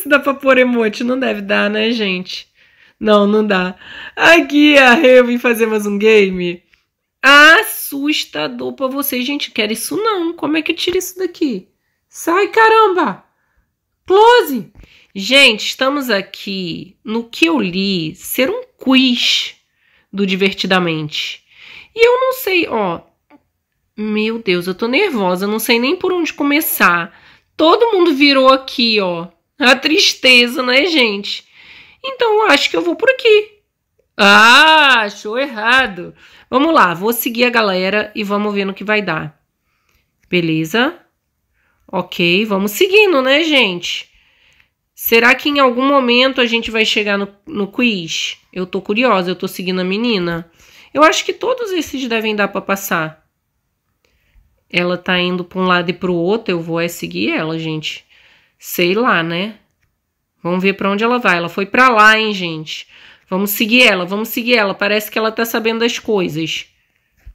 se dá pra pôr emote. Não deve dar, né, gente? Não, não dá. Aqui, a eu vim fazer mais um game. Assustador pra vocês, gente. Quero isso não. Como é que tira isso daqui? Sai, caramba! Close! Gente, estamos aqui no que eu li ser um quiz do Divertidamente. E eu não sei, ó. Meu Deus, eu tô nervosa, não sei nem por onde começar. Todo mundo virou aqui, ó. A tristeza, né, gente? Então acho que eu vou por aqui. Ah, achou errado. Vamos lá, vou seguir a galera e vamos ver no que vai dar. Beleza? Ok, vamos seguindo, né, gente? Será que em algum momento a gente vai chegar no, no quiz? Eu tô curiosa, eu tô seguindo a menina. Eu acho que todos esses devem dar para passar. Ela tá indo para um lado e pro outro, eu vou é seguir ela, gente. Sei lá, né? Vamos ver para onde ela vai. Ela foi para lá, hein, gente? Vamos seguir ela, vamos seguir ela. Parece que ela tá sabendo das coisas.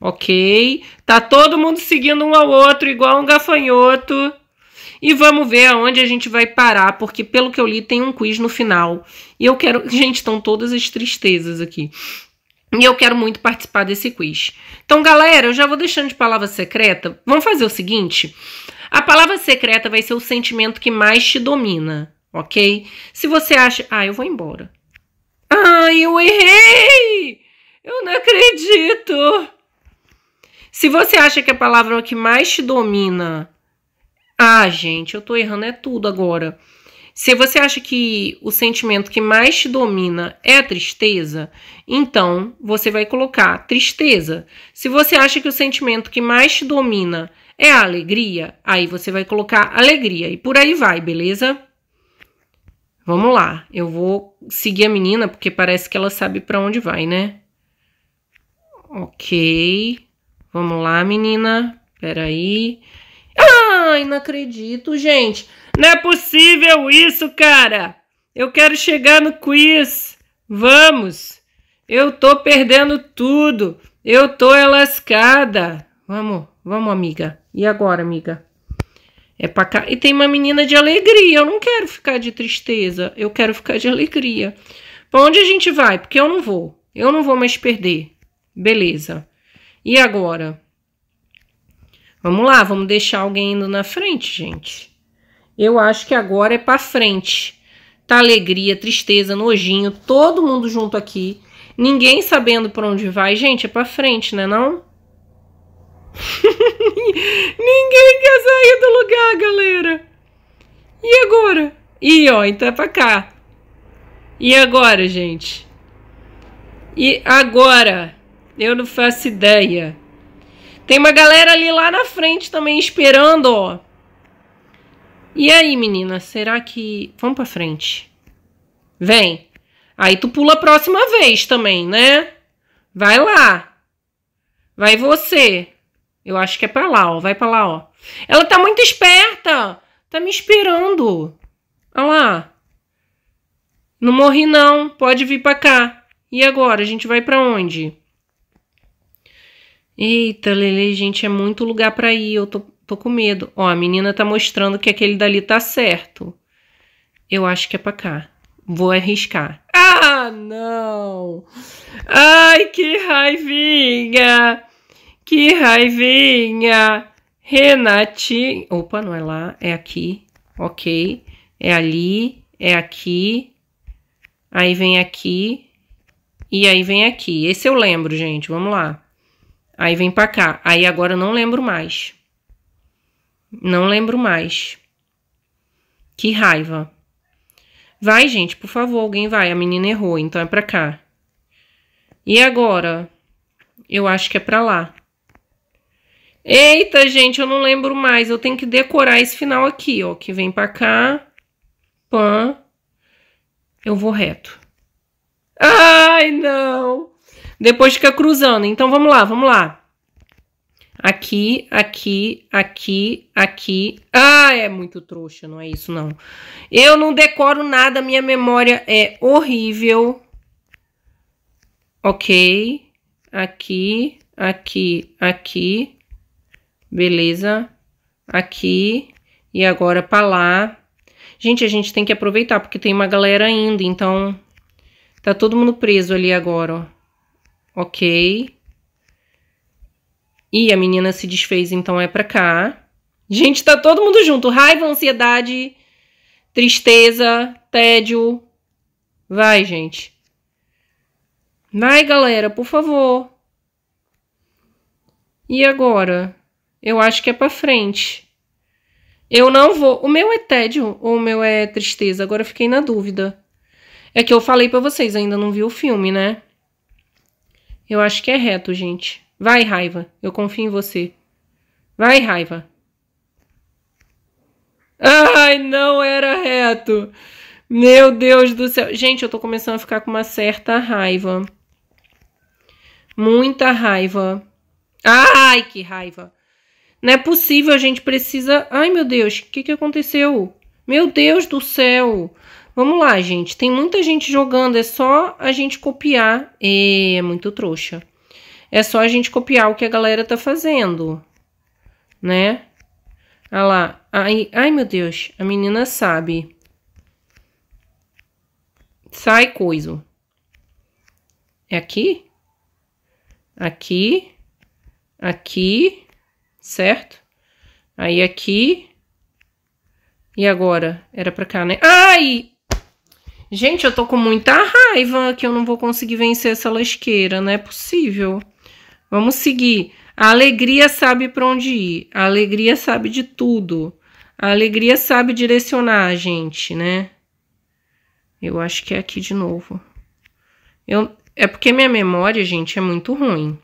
Ok? Tá todo mundo seguindo um ao outro, igual um gafanhoto. E vamos ver aonde a gente vai parar, porque pelo que eu li tem um quiz no final. E eu quero. Gente, estão todas as tristezas aqui. E eu quero muito participar desse quiz. Então, galera, eu já vou deixando de palavra secreta. Vamos fazer o seguinte: a palavra secreta vai ser o sentimento que mais te domina, ok? Se você acha, ah, eu vou embora. Ah, eu errei! Eu não acredito! Se você acha que a palavra é que mais te domina, ah, gente, eu tô errando é tudo agora. Se você acha que o sentimento que mais te domina é a tristeza, então você vai colocar tristeza. Se você acha que o sentimento que mais te domina é a alegria? Aí você vai colocar alegria e por aí vai, beleza? Vamos lá, eu vou seguir a menina porque parece que ela sabe para onde vai, né? Ok, vamos lá, menina. Peraí. Ai, não acredito, gente. Não é possível isso, cara. Eu quero chegar no quiz. Vamos. Eu tô perdendo tudo. Eu tô lascada. Vamos, vamos, amiga. E agora, amiga? É pra cá. E tem uma menina de alegria. Eu não quero ficar de tristeza. Eu quero ficar de alegria. Pra onde a gente vai? Porque eu não vou. Eu não vou mais perder. Beleza. E agora? Vamos lá, vamos deixar alguém indo na frente, gente. Eu acho que agora é pra frente. Tá alegria, tristeza, nojinho, todo mundo junto aqui. Ninguém sabendo pra onde vai. Gente, é pra frente, né não? É não? Ninguém quer sair do lugar, galera. E agora? E ó, então é pra cá. E agora, gente? E agora? Eu não faço ideia. Tem uma galera ali lá na frente também esperando, ó. E aí, menina, será que. Vamos pra frente. Vem. Aí tu pula a próxima vez também, né? Vai lá. Vai você. Eu acho que é pra lá, ó. Vai pra lá, ó. Ela tá muito esperta. Tá me esperando. Olha lá. Não morri, não. Pode vir pra cá. E agora? A gente vai pra onde? Eita, Lele, gente, é muito lugar pra ir. Eu tô, tô com medo. Ó, a menina tá mostrando que aquele dali tá certo. Eu acho que é pra cá. Vou arriscar. Ah, não! Ai, que raivinha! Que raivinha! Renati. Opa, não é lá, é aqui. Ok. É ali, é aqui. Aí vem aqui. E aí vem aqui. Esse eu lembro, gente. Vamos lá. Aí vem pra cá. Aí agora eu não lembro mais. Não lembro mais. Que raiva. Vai, gente, por favor, alguém vai. A menina errou, então é pra cá. E agora? Eu acho que é pra lá. Eita, gente, eu não lembro mais. Eu tenho que decorar esse final aqui, ó. Que vem pra cá. Pã. Eu vou reto. Ai, não! Depois fica cruzando. Então, vamos lá, vamos lá. Aqui, aqui, aqui, aqui. Ah, é muito trouxa, não é isso, não. Eu não decoro nada, minha memória é horrível. Ok. Aqui, aqui, aqui, beleza? Aqui e agora para lá. Gente, a gente tem que aproveitar, porque tem uma galera ainda, então tá todo mundo preso ali agora, ó. Ok. E a menina se desfez, então é pra cá. Gente, tá todo mundo junto. Raiva, ansiedade, tristeza, tédio. Vai, gente. Vai, galera, por favor. E agora? Eu acho que é para frente. Eu não vou. O meu é tédio ou o meu é tristeza? Agora eu fiquei na dúvida. É que eu falei para vocês, ainda não vi o filme, né? Eu acho que é reto, gente. Vai, raiva. Eu confio em você. Vai, raiva. Ai, não era reto. Meu Deus do céu. Gente, eu tô começando a ficar com uma certa raiva. Muita raiva. Ai, que raiva. Não é possível, a gente precisa. Ai, meu Deus, o que, que aconteceu? Meu Deus do céu! Vamos lá, gente. Tem muita gente jogando, é só a gente copiar. E é muito trouxa. É só a gente copiar o que a galera tá fazendo, né? Olha ah lá. Ai, ai meu Deus, a menina sabe. Sai coisa. É aqui? Aqui. Aqui certo? Aí aqui. E agora? Era pra cá, né? Ai! Gente, eu tô com muita raiva que eu não vou conseguir vencer essa lasqueira. Não é possível. Vamos seguir. A alegria sabe pra onde ir. A alegria sabe de tudo. A alegria sabe direcionar a gente, né? Eu acho que é aqui de novo. Eu... É porque minha memória, gente, é muito ruim.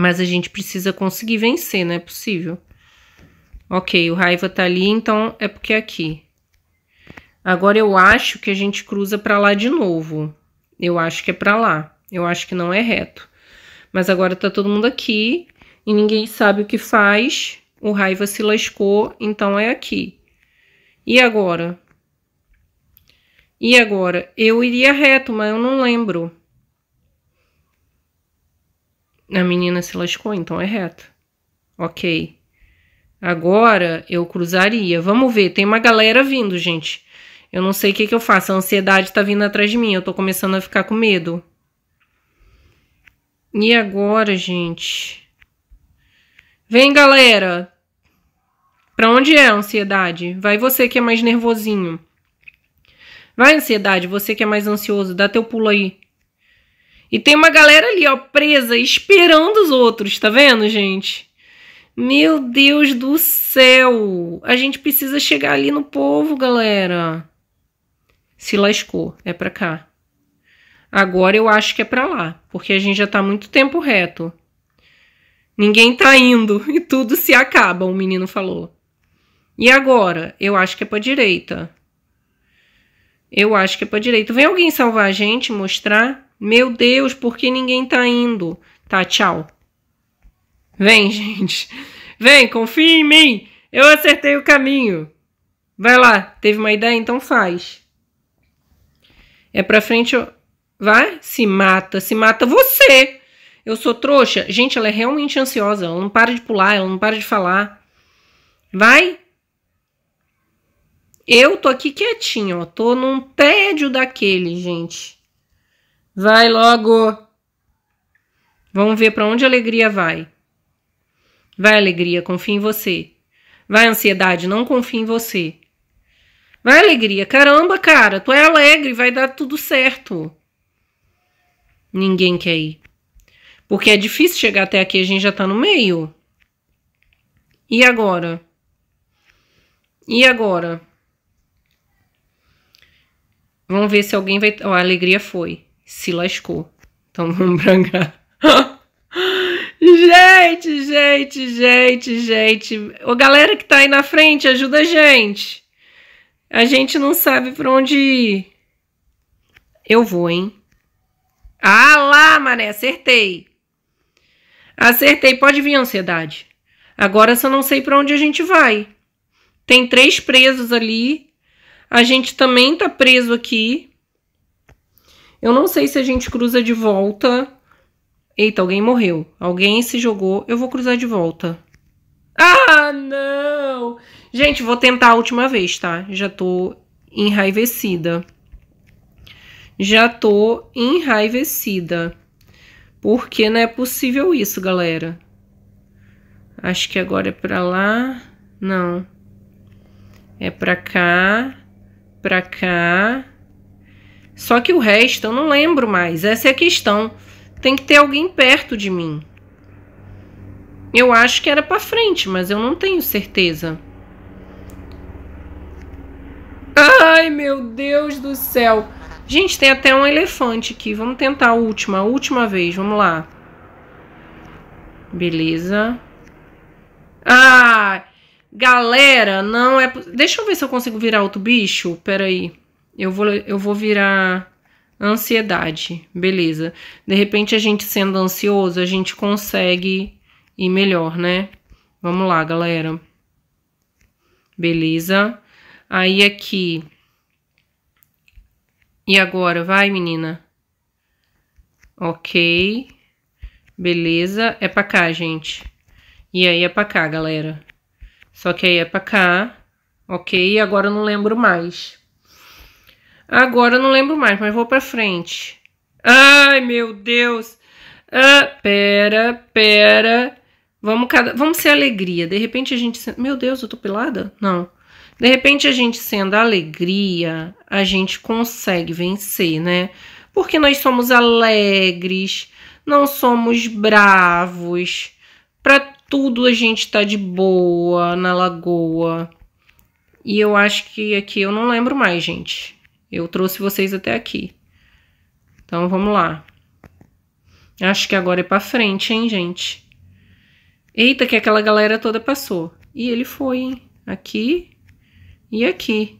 Mas a gente precisa conseguir vencer, não é possível. Ok, o raiva tá ali, então é porque é aqui. Agora eu acho que a gente cruza para lá de novo. Eu acho que é para lá. Eu acho que não é reto. Mas agora tá todo mundo aqui e ninguém sabe o que faz. O raiva se lascou, então é aqui. E agora? E agora? Eu iria reto, mas eu não lembro. A menina se lascou, então é reta. Ok. Agora eu cruzaria. Vamos ver, tem uma galera vindo, gente. Eu não sei o que, que eu faço. A ansiedade tá vindo atrás de mim. Eu tô começando a ficar com medo. E agora, gente? Vem, galera! Pra onde é a ansiedade? Vai você que é mais nervosinho. Vai, ansiedade, você que é mais ansioso, dá teu pulo aí. E tem uma galera ali, ó, presa, esperando os outros, tá vendo, gente? Meu Deus do céu! A gente precisa chegar ali no povo, galera. Se lascou, é pra cá. Agora eu acho que é pra lá, porque a gente já tá muito tempo reto. Ninguém tá indo e tudo se acaba, o menino falou. E agora? Eu acho que é pra direita. Eu acho que é pra direita. Vem alguém salvar a gente, mostrar? Meu Deus, por que ninguém tá indo? Tá, tchau. Vem, gente. Vem, confia em mim. Eu acertei o caminho. Vai lá, teve uma ideia? Então faz. É pra frente. Vai, se mata, se mata você. Eu sou trouxa. Gente, ela é realmente ansiosa. Ela não para de pular, ela não para de falar. Vai. Eu tô aqui quietinho, ó. Tô num tédio daquele, gente. Vai logo! Vamos ver para onde a alegria vai. Vai, alegria, confia em você. Vai, ansiedade, não confia em você. Vai, alegria, caramba, cara, tu é alegre, vai dar tudo certo. Ninguém quer ir. Porque é difícil chegar até aqui, a gente já tá no meio. E agora? E agora? Vamos ver se alguém vai. Ó, oh, a alegria foi se lascou. Então vamos brancar. gente, gente, gente, gente. Ô galera que tá aí na frente, ajuda a gente. A gente não sabe pra onde ir. Eu vou, hein? Ah lá, mané, acertei. Acertei, pode vir ansiedade. Agora só não sei para onde a gente vai. Tem três presos ali. A gente também tá preso aqui. Eu não sei se a gente cruza de volta. Eita, alguém morreu. Alguém se jogou. Eu vou cruzar de volta. Ah, não! Gente, vou tentar a última vez, tá? Já tô enraivecida. Já tô enraivecida. Porque não é possível isso, galera. Acho que agora é pra lá. Não. É pra cá. Pra cá. Só que o resto eu não lembro mais. Essa é a questão. Tem que ter alguém perto de mim. Eu acho que era para frente, mas eu não tenho certeza. Ai, meu Deus do céu. Gente, tem até um elefante aqui. Vamos tentar a última, a última vez. Vamos lá. Beleza. Ah, galera, não é... Deixa eu ver se eu consigo virar outro bicho. Peraí. aí eu vou, eu vou virar ansiedade, beleza. De repente, a gente sendo ansioso, a gente consegue ir melhor, né? Vamos lá, galera. Beleza. Aí aqui. E agora, vai, menina. Ok. Beleza. É pra cá, gente. E aí é pra cá, galera. Só que aí é pra cá. Ok. E agora eu não lembro mais. Agora eu não lembro mais, mas vou para frente. Ai, meu Deus. Ah, pera, pera. Vamos, cada... Vamos ser alegria. De repente a gente. Meu Deus, eu tô pelada? Não. De repente a gente sendo alegria, a gente consegue vencer, né? Porque nós somos alegres, não somos bravos. Para tudo a gente tá de boa na lagoa. E eu acho que aqui eu não lembro mais, gente. Eu trouxe vocês até aqui. Então, vamos lá. Acho que agora é pra frente, hein, gente? Eita, que aquela galera toda passou. E ele foi, hein? Aqui e aqui.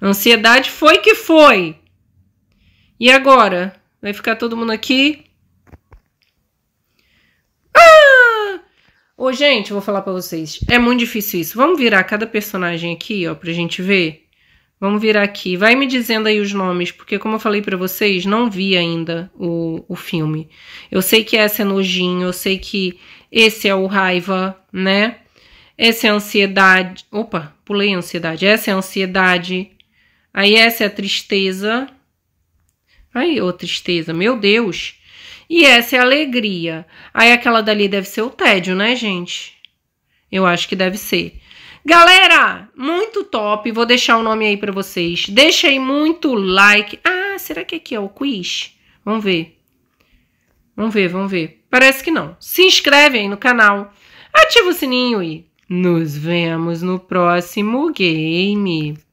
Ansiedade foi que foi. E agora? Vai ficar todo mundo aqui? Ah! Ô, gente, eu vou falar pra vocês. É muito difícil isso. Vamos virar cada personagem aqui, ó, pra gente ver. Vamos virar aqui. Vai me dizendo aí os nomes, porque como eu falei para vocês, não vi ainda o, o filme. Eu sei que essa é nojinho, eu sei que esse é o raiva, né? Essa é a ansiedade. Opa, pulei a ansiedade. Essa é a ansiedade. Aí essa é a tristeza. Aí, ô tristeza, meu Deus. E essa é a alegria. Aí aquela dali deve ser o tédio, né, gente? Eu acho que deve ser. Galera, muito top. Vou deixar o nome aí para vocês. aí muito like. Ah, será que aqui é o quiz? Vamos ver. Vamos ver, vamos ver. Parece que não. Se inscreve aí no canal. Ativa o sininho e nos vemos no próximo game.